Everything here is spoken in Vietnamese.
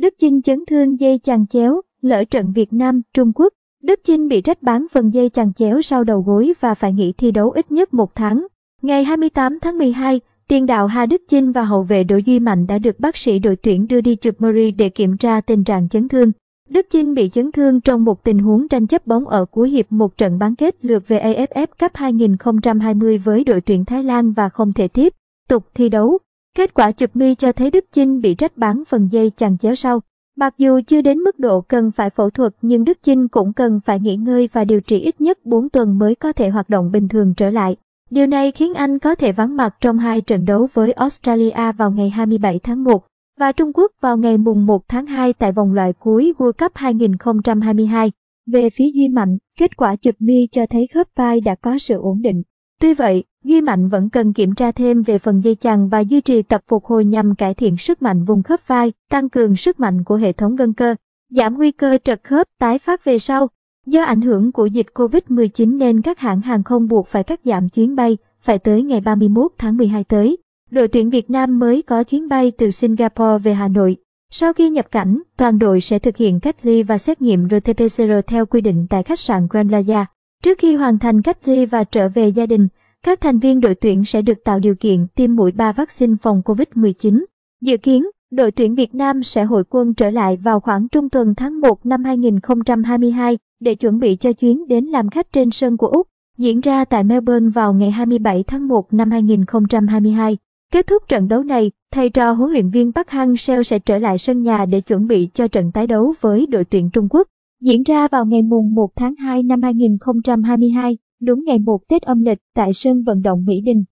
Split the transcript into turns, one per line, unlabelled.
Đức Chinh chấn thương dây chằng chéo, lỡ trận Việt Nam, Trung Quốc. Đức Chinh bị rách bán phần dây chằng chéo sau đầu gối và phải nghỉ thi đấu ít nhất một tháng. Ngày 28 tháng 12, tiền đạo Hà Đức Chinh và hậu vệ đội Duy Mạnh đã được bác sĩ đội tuyển đưa đi chụp MRI để kiểm tra tình trạng chấn thương. Đức Chinh bị chấn thương trong một tình huống tranh chấp bóng ở cuối hiệp một trận bán kết lượt về AFF Cup 2020 với đội tuyển Thái Lan và không thể tiếp tục thi đấu. Kết quả chụp mi cho thấy Đức Chinh bị rách bán phần dây chằng chéo sau. Mặc dù chưa đến mức độ cần phải phẫu thuật nhưng Đức Chinh cũng cần phải nghỉ ngơi và điều trị ít nhất 4 tuần mới có thể hoạt động bình thường trở lại. Điều này khiến anh có thể vắng mặt trong hai trận đấu với Australia vào ngày 27 tháng 1 và Trung Quốc vào ngày mùng 1 tháng 2 tại vòng loại cuối World Cup 2022. Về phía Duy Mạnh, kết quả chụp mi cho thấy khớp vai đã có sự ổn định. Tuy vậy, Duy Mạnh vẫn cần kiểm tra thêm về phần dây chằng và duy trì tập phục hồi nhằm cải thiện sức mạnh vùng khớp vai, tăng cường sức mạnh của hệ thống gân cơ, giảm nguy cơ trật khớp tái phát về sau. Do ảnh hưởng của dịch Covid-19 nên các hãng hàng không buộc phải cắt giảm chuyến bay, phải tới ngày 31 tháng 12 tới. Đội tuyển Việt Nam mới có chuyến bay từ Singapore về Hà Nội. Sau khi nhập cảnh, toàn đội sẽ thực hiện cách ly và xét nghiệm RT-PCR theo quy định tại khách sạn Grand Plaza. Trước khi hoàn thành cách ly và trở về gia đình, các thành viên đội tuyển sẽ được tạo điều kiện tiêm mũi 3 vaccine phòng COVID-19. Dự kiến, đội tuyển Việt Nam sẽ hội quân trở lại vào khoảng trung tuần tháng 1 năm 2022 để chuẩn bị cho chuyến đến làm khách trên sân của Úc, diễn ra tại Melbourne vào ngày 27 tháng 1 năm 2022. Kết thúc trận đấu này, thầy trò huấn luyện viên Park Hang-seo sẽ trở lại sân nhà để chuẩn bị cho trận tái đấu với đội tuyển Trung Quốc, diễn ra vào ngày mùng 1 tháng 2 năm 2022. Đúng ngày 1 Tết âm lịch tại sơn vận động Mỹ Đình,